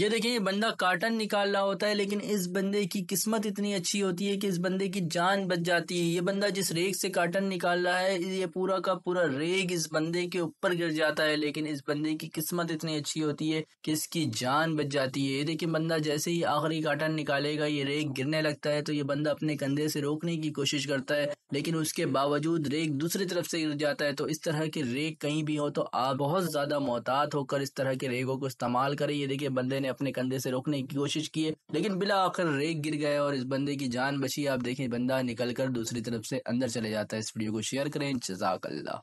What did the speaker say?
ये देखें ये बंदा काटन निकाल रहा होता है लेकिन इस बंदे की किस्मत इतनी अच्छी होती है कि इस बंदे की जान बच जाती है ये बंदा जिस रेग से काटन निकाल रहा है ये पूरा का पूरा रेग इस बंदे के ऊपर गिर जाता है लेकिन इस बंदे की किस्मत इतनी अच्छी होती है कि इसकी जान बच जाती है ये देखिए बंदा जैसे ही आखिरी काटन निकालेगा ये रेग गिरने लगता है तो ये बंदा अपने कंधे से रोकने की कोशिश करता है लेकिन उसके बावजूद रेग दूसरी तरफ से गिर जाता है तो इस तरह के रेग कहीं भी हो तो आप बहुत ज्यादा मोहतात होकर इस तरह के रेगों को इस्तेमाल करें ये देखिए बंदे ने अपने कंधे से रोकने की कोशिश की है लेकिन बिला आखिर रेग गिर गए और इस बंदे की जान बची आप देखें बंदा निकल कर दूसरी तरफ से अंदर चले जाता है इस वीडियो को शेयर करें जजाकल्ला